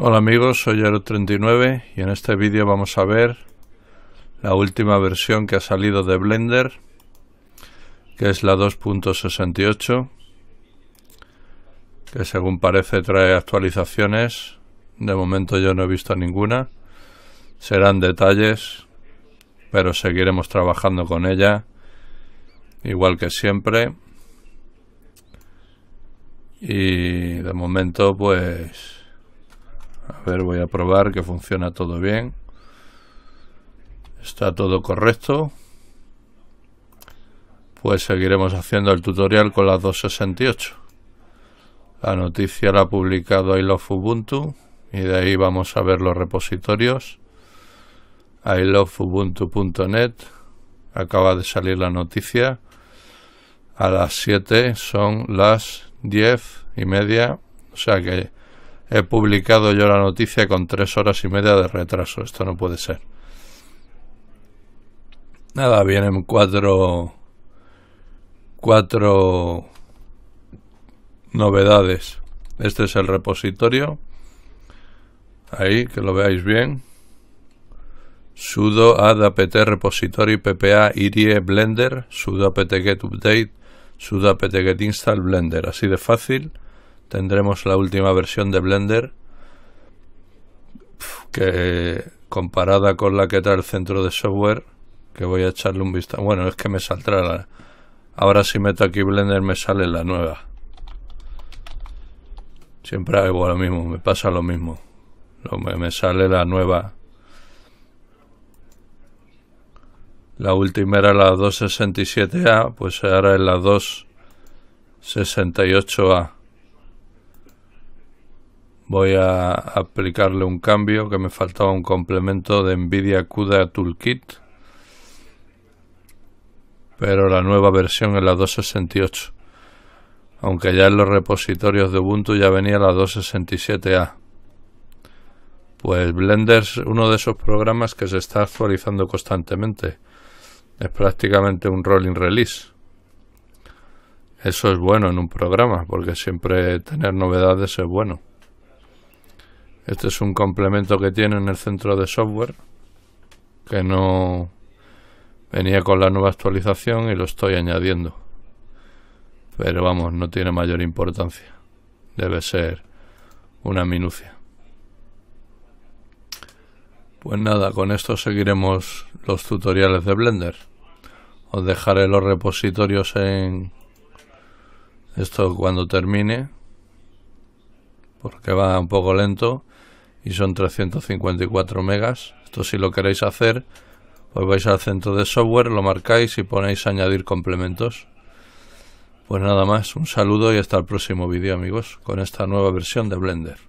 Hola amigos, soy aero 39 y en este vídeo vamos a ver la última versión que ha salido de Blender que es la 2.68 que según parece trae actualizaciones de momento yo no he visto ninguna serán detalles pero seguiremos trabajando con ella igual que siempre y de momento pues voy a probar que funciona todo bien. Está todo correcto. Pues seguiremos haciendo el tutorial con las 268. La noticia la ha publicado love Ubuntu y de ahí vamos a ver los repositorios. iLoveUbuntu.net acaba de salir la noticia. A las 7 son las 10 y media, o sea que he publicado yo la noticia con tres horas y media de retraso. Esto no puede ser. Nada, vienen cuatro. cuatro novedades. Este es el repositorio. Ahí, que lo veáis bien. sudo add apt repository ppa irie blender sudo apt get update sudo apt get install blender. Así de fácil tendremos la última versión de Blender que comparada con la que trae el centro de software que voy a echarle un vistazo bueno es que me saldrá ahora si meto aquí Blender me sale la nueva siempre hago lo mismo me pasa lo mismo me sale la nueva la última era la 267A pues ahora es la 268A voy a aplicarle un cambio que me faltaba un complemento de NVIDIA CUDA Toolkit pero la nueva versión es la 268 aunque ya en los repositorios de Ubuntu ya venía la 267A pues Blender es uno de esos programas que se está actualizando constantemente es prácticamente un rolling release eso es bueno en un programa porque siempre tener novedades es bueno este es un complemento que tiene en el centro de software que no venía con la nueva actualización y lo estoy añadiendo. Pero vamos, no tiene mayor importancia. Debe ser una minucia. Pues nada, con esto seguiremos los tutoriales de Blender. Os dejaré los repositorios en esto cuando termine, porque va un poco lento y son 354 megas. Esto si lo queréis hacer, pues vais al centro de software, lo marcáis y ponéis añadir complementos. Pues nada más, un saludo y hasta el próximo vídeo amigos, con esta nueva versión de Blender.